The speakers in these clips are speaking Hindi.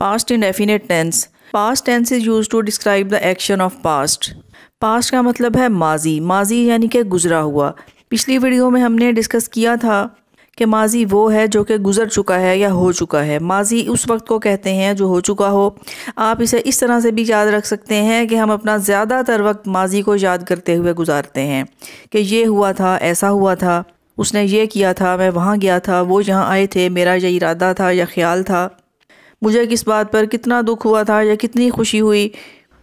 past indefinite tense past tense is use to describe the action of past past का मतलब है माजी माजी यानी कि गुजरा हुआ पिछली वीडियो में हमने डिस्कस किया था कि माजी वो है जो कि गुज़र चुका है या हो चुका है माजी उस वक्त को कहते हैं जो हो चुका हो आप इसे इस तरह से भी याद रख सकते हैं कि हम अपना ज़्यादातर वक्त माजी को याद करते हुए गुजारते हैं कि ये हुआ था ऐसा हुआ था उसने ये किया था मैं वहाँ गया था वो यहाँ आए थे मेरा ये इरादा था या ख्याल था मुझे किस बात पर कितना दुख हुआ था या कितनी खुशी हुई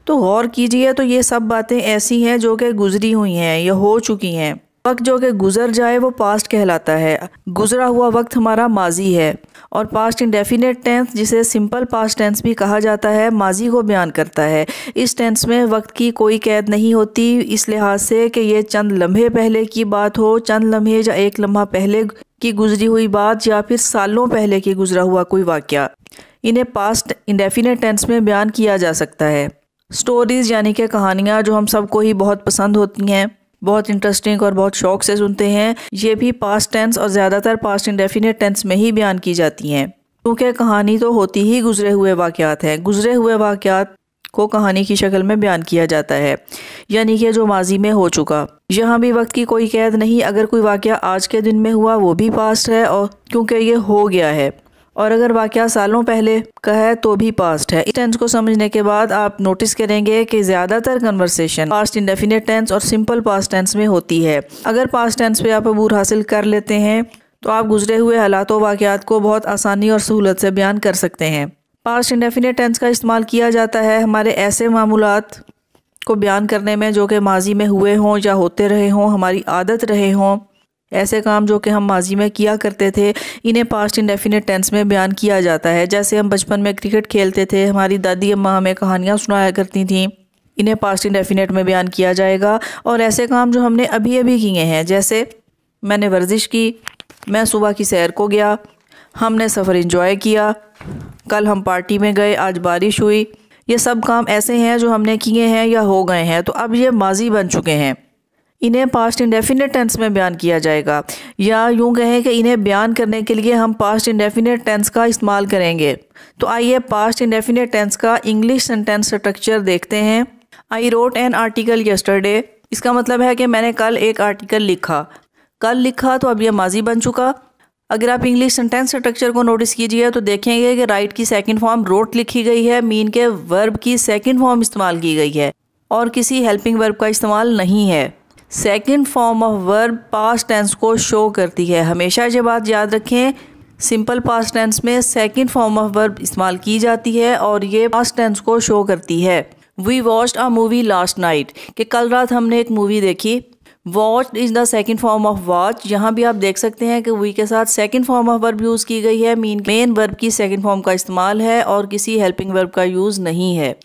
तो गौर कीजिए तो ये सब बातें ऐसी हैं जो कि गुजरी हुई हैं या हो चुकी हैं वक्त जो कि गुजर जाए वो पास्ट कहलाता है गुजरा हुआ वक्त हमारा माजी है और पास्ट इंडेफिनेट टेंस जिसे सिंपल पास्ट टेंस भी कहा जाता है माजी को बयान करता है इस टेंस में वक्त की कोई कैद नहीं होती इस लिहाज से कि ये चंद लम्हे पहले की बात हो चंद लम्हे या एक लम्हा पहले की गुजरी हुई बात या फिर सालों पहले की गुजरा हुआ कोई वाक्य इन्हें पास्ट इंडेफिनेट टेंस में बयान किया जा सकता है स्टोरीज यानी कि कहानियाँ जो हम सबको ही बहुत पसंद होती हैं बहुत इंटरेस्टिंग और बहुत शौक से सुनते हैं ये भी पास्ट टेंस और ज़्यादातर पास्ट इंडेफिनेट टेंस में ही बयान की जाती हैं क्योंकि कहानी तो होती ही गुजरे हुए वाक़ात है गुजरे हुए वाक़ात को कहानी की शक्ल में बयान किया जाता है यानी कि जो माजी में हो चुका यहाँ भी वक्त की कोई कैद नहीं अगर कोई वाक़ आज के दिन में हुआ वो भी पास्ट है और क्योंकि ये हो गया है और अगर वाक़ सालों पहले का है तो भी पास्ट है इस टेंस को समझने के बाद आप नोटिस करेंगे कि ज़्यादातर कन्वर्सेशन पास्ट इंडेफिनेट टेंस और सिंपल पास्ट टेंस में होती है अगर पास्ट टेंस पे आप अबूर हासिल कर लेते हैं तो आप गुजरे हुए हालात व वाक़ात को बहुत आसानी और सहूलत से बयान कर सकते हैं पास्ट इंडेफिनेट टेंस का इस्तेमाल किया जाता है हमारे ऐसे मामूल को बयान करने में जो कि माजी में हुए हों या होते रहे हों हमारी आदत रहे हों ऐसे काम जो कि हम माजी में किया करते थे इन्हें पास्ट इंडेफिनेट टेंस में बयान किया जाता है जैसे हम बचपन में क्रिकेट खेलते थे हमारी दादी अम्मा हमें कहानियाँ सुनाया करती थीं इन्हें पास्ट इंडेफिनेट में बयान किया जाएगा और ऐसे काम जो हमने अभी अभी किए हैं जैसे मैंने वर्जिश की मैं सुबह की सैर को गया हमने सफ़र इंजॉय किया कल हम पार्टी में गए आज बारिश हुई ये सब काम ऐसे हैं जो हमने किए हैं या हो गए हैं तो अब ये माजी बन चुके हैं इन्हें पास्ट इंडेफिनेट टेंस में बयान किया जाएगा या यूं कहें कि इन्हें बयान करने के लिए हम पास्ट इंडेफिनेट टेंस का इस्तेमाल करेंगे तो आइए पास्ट इंडेफिनेट टेंस का इंग्लिश सेंटेंस स्ट्रक्चर देखते हैं I wrote an article yesterday इसका मतलब है कि मैंने कल एक आर्टिकल लिखा कल लिखा तो अब यह माजी बन चुका अगर आप इंग्लिश सेंटेंस स्ट्रक्चर को नोटिस कीजिए तो देखेंगे कि राइट की सेकंड फॉर्म रोट लिखी गई है मीन के वर्ब की सेकंड फॉर्म इस्तेमाल की गई है और किसी हेल्पिंग वर्ब का इस्तेमाल नहीं है second form of verb past tense को शो करती है हमेशा ये बात याद रखें सिंपल पास्ट टेंस में सेकेंड फॉर्म ऑफ वर्ब इस्तेमाल की जाती है और ये पास्ट टेंस को शो करती है we watch a movie last night कि कल रात हमने एक मूवी देखी watch is the second form of watch यहाँ भी आप देख सकते हैं कि वी के साथ second form of verb use की गई है मीन मेन वर्ब की सेकेंड फॉर्म का इस्तेमाल है और किसी हेल्पिंग वर्ब का यूज़ नहीं है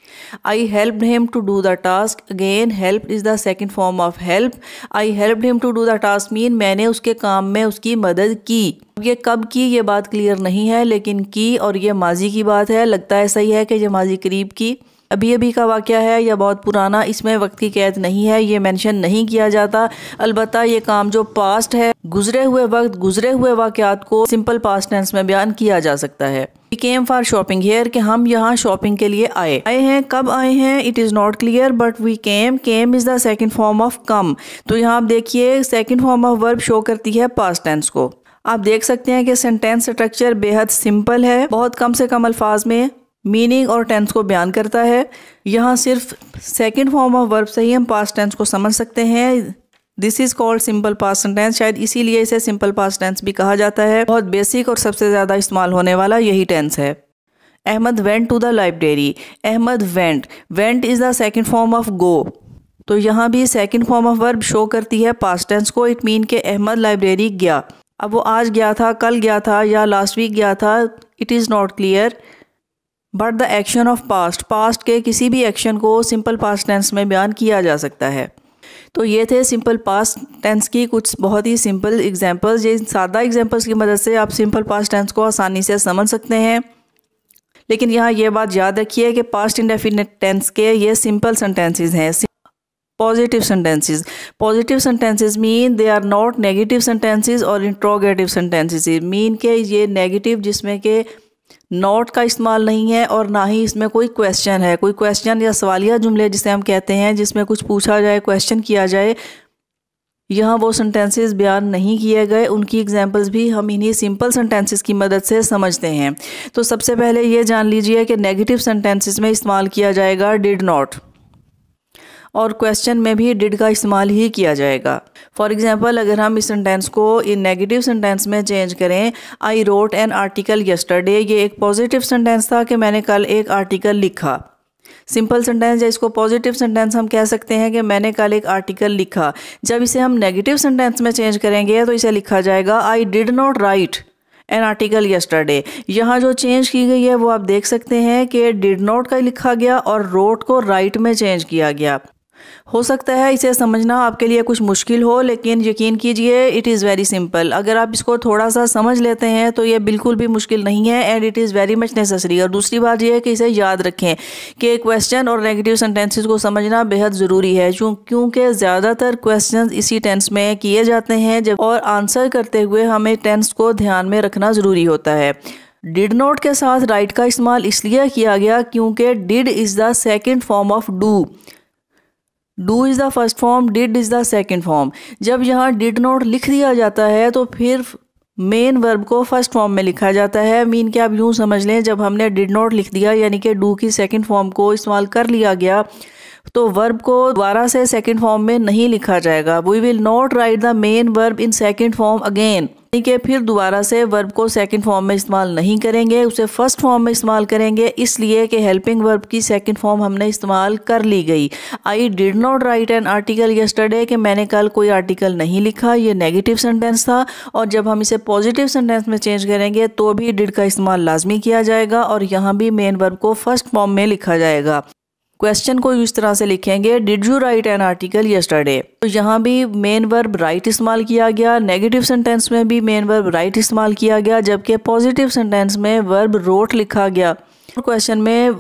I help him to do the task again help is the second form of help I help him to do the task mean मैंने उसके काम में उसकी मदद की ये कब की ये बात क्लियर नहीं है लेकिन की और ये माजी की बात है लगता है सही है कि ये माजी करीब की अभी अभी का वाक़ है या बहुत पुराना इसमें वक्त की कैद नहीं है ये मैंशन नहीं किया जाता अलबत् ये काम जो पास्ट है गुजरे हुए वक्त गुजरे हुए वाक़ात को सिंपल पास्ट टेंस में बयान किया जा सकता है केम फॉर शॉपिंग हेयर के हम यहाँ शॉपिंग के लिए आए आए हैं कब आए हैं it is not clear but we came came is the second form of come तो यहाँ आप देखिए second form of verb show करती है पास टेंस को आप देख सकते हैं कि सेंटेंस स्ट्रक्चर बेहद सिंपल है बहुत कम से कम अल्फाज में मीनिंग और टेंस को बयान करता है यहाँ सिर्फ सेकेंड फॉर्म ऑफ वर्ब से ही हम पास टेंस को समझ सकते हैं this is called simple past tense शायद इसीलिए इसे सिंपल पास्ट टेंस भी कहा जाता है बहुत बेसिक और सबसे ज़्यादा इस्तेमाल होने वाला यही टेंस है Ahmad went to the library Ahmad went went is the second form of go तो यहाँ भी second form of verb show करती है पास्ट टेंस को इट मीन के अहमद लाइब्रेरी गया अब वो आज गया था कल गया था या लास्ट वीक गया था it is not clear but the action of past past के किसी भी एक्शन को सिंपल पास्ट टेंस में बयान किया जा सकता है तो ये थे सिंपल पास्ट टेंस की कुछ बहुत ही सिंपल एग्जांपल्स ये सादा एग्जांपल्स की मदद से आप सिंपल पास्ट टेंस को आसानी से समझ सकते हैं लेकिन यहाँ ये बात याद रखिए कि पास्ट इंडेफिनेट टेंस के ये सिंपल सेंटेंसेस हैं positive sentences positive sentences mean they are not negative sentences और इंट्रोगेटिव सेंटेंसेस मीन के ये नेगेटिव जिसमें के नॉट का इस्तेमाल नहीं है और ना ही इसमें कोई क्वेश्चन है कोई क्वेश्चन या सवालिया जुमले जिसे हम कहते हैं जिसमें कुछ पूछा जाए क्वेश्चन किया जाए यहाँ वो सेंटेंसेस बयान नहीं किए गए उनकी एग्जांपल्स भी हम इन्हीं सिंपल सेंटेंसेस की मदद से समझते हैं तो सबसे पहले ये जान लीजिए कि नेगेटिव सेंटेंसेस में इस्तेमाल किया जाएगा डिड नॉट और क्वेश्चन में भी डिड का इस्तेमाल ही किया जाएगा फॉर एग्जाम्पल अगर हम इस सेंटेंस को इन नेगेटिव सेंटेंस में चेंज करें I wrote an article yesterday ये एक पॉजिटिव सेंटेंस था कि मैंने कल एक आर्टिकल लिखा सिंपल सेंटेंस या इसको पॉजिटिव सेंटेंस हम कह सकते हैं कि मैंने कल एक आर्टिकल लिखा जब इसे हम नेगेटिव सेंटेंस में चेंज करेंगे तो इसे लिखा जाएगा I did not write an article yesterday यहाँ जो चेंज की गई है वो आप देख सकते हैं कि डिड नॉट का लिखा गया और रोट को राइट में चेंज किया गया हो सकता है इसे समझना आपके लिए कुछ मुश्किल हो लेकिन यकीन कीजिए इट इज़ वेरी सिंपल अगर आप इसको थोड़ा सा समझ लेते हैं तो ये बिल्कुल भी मुश्किल नहीं है and it is very much necessary और दूसरी बात यह है कि इसे याद रखें कि क्वेश्चन और नेगेटिव सेंटेंसेस को समझना बेहद ज़रूरी है क्योंकि ज़्यादातर क्वेश्चन इसी टेंस में किए जाते हैं जब और आंसर करते हुए हमें टेंस को ध्यान में रखना ज़रूरी होता है डिड नोट के साथ राइट का इस्तेमाल इसलिए किया गया क्योंकि did is the second form of do do is the first form did is the second form जब यहाँ डिड नॉट लिख दिया जाता है तो फिर मेन वर्ब को फर्स्ट फॉर्म में लिखा जाता है मीन के आप यूँ समझ लें जब हमने डिड नॉट लिख दिया यानी कि डू की सेकेंड फॉर्म को इस्तेमाल कर लिया गया तो वर्ब को दोबारा से सेकेंड फॉर्म में नहीं लिखा जाएगा we will not write the main verb in second form again ठीक है फिर दोबारा से वर्ब को सेकंड फॉर्म में इस्तेमाल नहीं करेंगे उसे फर्स्ट फॉर्म में इस्तेमाल करेंगे इसलिए कि हेल्पिंग वर्ब की सेकंड फॉर्म हमने इस्तेमाल कर ली गई I did not write an article yesterday कि मैंने कल कोई आर्टिकल नहीं लिखा ये नेगेटिव सेंटेंस था और जब हम इसे पॉजिटिव सेंटेंस में चेंज करेंगे तो भी डिड का इस्तेमाल लाजमी किया जाएगा और यहाँ भी मेन वर्ब को फर्स्ट फॉर्म में लिखा जाएगा क्वेश्चन को इस तरह से लिखेंगे did you write an article yesterday तो यहाँ भी मेन वर्ब राइट इस्तेमाल किया गया नेगेटिव सेंटेंस में भी मेन वर्ब राइट इस्तेमाल किया गया जबकि पॉजिटिव सेंटेंस में वर्ब रोट लिखा गया क्वेश्चन में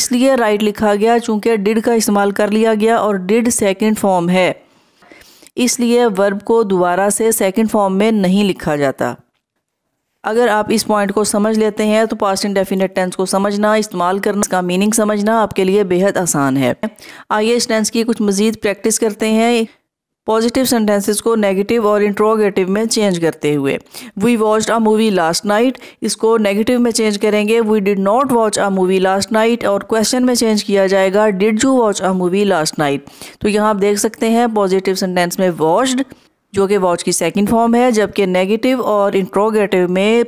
इसलिए राइट लिखा गया चूंकि डिड का इस्तेमाल कर लिया गया और डिड सेकेंड फॉर्म है इसलिए वर्ब को दोबारा से सेकेंड फॉर्म में नहीं लिखा जाता अगर आप इस पॉइंट को समझ लेते हैं तो पास्ट इंडेफिनेट टेंस को समझना इस्तेमाल करना इसका मीनिंग समझना आपके लिए बेहद आसान है आइए इस टेंस की कुछ मज़ीद प्रैक्टिस करते हैं पॉजिटिव सेंटेंसेस को नेगेटिव और इंट्रोगेटिव में चेंज करते हुए we watch a movie last night इसको नेगेटिव में चेंज करेंगे we did not watch a movie last night और क्वेश्चन में चेंज किया जाएगा did you watch a movie last night तो यहाँ आप देख सकते हैं पॉजिटिव सेंटेंस में वॉच्ड जो कि वॉच की सेकंड फॉर्म है जबकि नेगेटिव और इंट्रोगेटिव में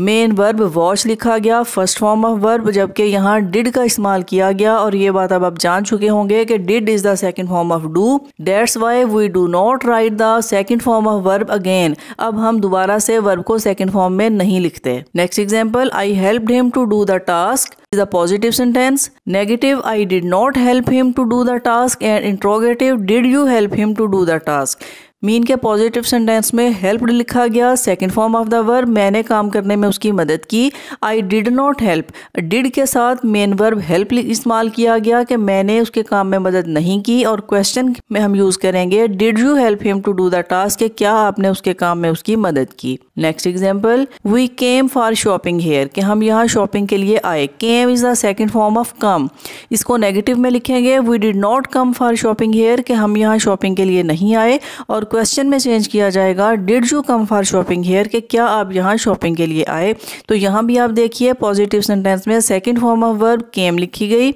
मेन वर्ब वॉच लिखा गया फर्स्ट फॉर्म ऑफ वर्ब जबकि यहाँ डिड का इस्तेमाल किया गया और ये बात अब आप जान चुके होंगे कि did is the second form of do that's why we do not write the second form of verb again अब हम दोबारा से वर्ब को सेकंड फॉर्म में नहीं लिखते next example I help him to do the task is a positive sentence negative I did not help him to do the task and interrogative did you help him to do the task mean के पॉजिटिव सेंटेंस में हेल्प लिखा गया second form of the verb मैंने काम करने में उसकी मदद की I did not help did के साथ मेन वर्ब हेल्प इस्तेमाल किया गया कि मैंने उसके काम में मदद नहीं की और क्वेश्चन में हम यूज़ करेंगे did you help him to do the task क्या आपने उसके काम में उसकी मदद की next example we came for shopping here कि हम यहाँ शॉपिंग के लिए आए came is the second form of come इसको नेगेटिव में लिखेंगे we did not come for shopping here कि हम यहाँ शॉपिंग के लिए नहीं आए और क्वेश्चन में चेंज किया जाएगा did you come for shopping here कि क्या आप यहाँ शॉपिंग के लिए आए तो यहाँ भी आप देखिए पॉजिटिव सेंटेंस में second form of verb came लिखी गई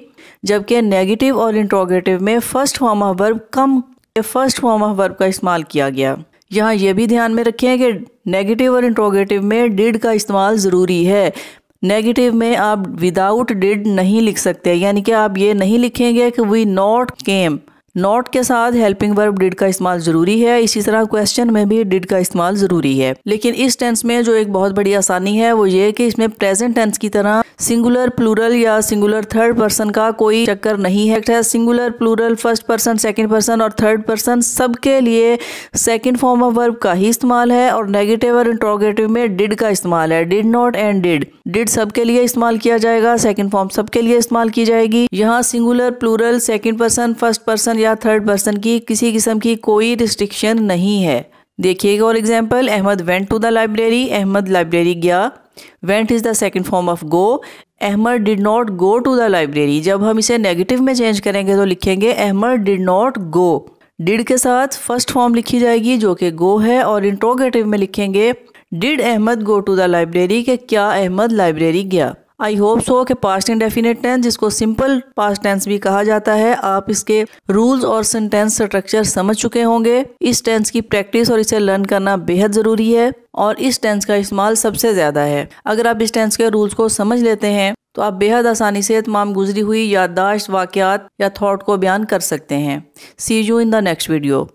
जबकि नेगेटिव और इंट्रोगेटिव में first form of verb come first form of verb का इस्तेमाल किया गया यहाँ यह भी ध्यान में रखें कि नेगेटिव और इंट्रोगेटिव में डिड का इस्तेमाल ज़रूरी है नेगेटिव में आप विदाउट डिड नहीं लिख सकते यानी कि आप ये नहीं लिखेंगे कि वी नॉट केम नॉट के साथ हेल्पिंग वर्ब डिड का इस्तेमाल ज़रूरी है इसी तरह क्वेश्चन में भी डिड का इस्तेमाल ज़रूरी है लेकिन इस टेंस में जो एक बहुत बड़ी आसानी है वो ये कि इसमें प्रेजेंट टेंस की तरह सिंगुलर प्लूरल या सिंगुलर थर्ड पर्सन का कोई चक्कर नहीं है singular plural first person second person और थर्ड पर्सन सबके लिए सेकेंड फॉर्म ऑफ वर्ब का ही इस्तेमाल है और नेगेटिव और इंट्रोगेटिव में डिड का इस्तेमाल है did not and did did सबके लिए इस्तेमाल किया जाएगा सेकेंड फॉर्म सबके लिए इस्तेमाल की जाएगी यहाँ singular plural second person first person या या थर्ड पर्सन की किसी किस्म की कोई रिस्ट्रिक्शन नहीं है देखिएगा और example Ahmad went to the library Ahmad library गया went is the second form of go Ahmad did not go to the library जब हम इसे नेगेटिव में चेंज करेंगे तो लिखेंगे Ahmad did not go did के साथ फर्स्ट फॉर्म लिखी जाएगी जो कि गो है और इंट्रोगेटिव में लिखेंगे did Ahmad go to the library के क्या अहमद लाइब्रेरी गया आई होप सो के पास्ट इंडेफिनेट टेंस जिसको सिंपल पास्ट टेंस भी कहा जाता है आप इसके रूल्स और सेंटेंस स्ट्रक्चर समझ चुके होंगे इस टेंस की प्रैक्टिस और इसे लर्न करना बेहद ज़रूरी है और इस टेंस का इस्तेमाल सबसे ज़्यादा है अगर आप इस टेंस के रूल्स को समझ लेते हैं तो आप बेहद आसानी से तमाम गुजरी हुई याददाश्त वाक़ात या थाट को बयान कर सकते हैं see you in the next video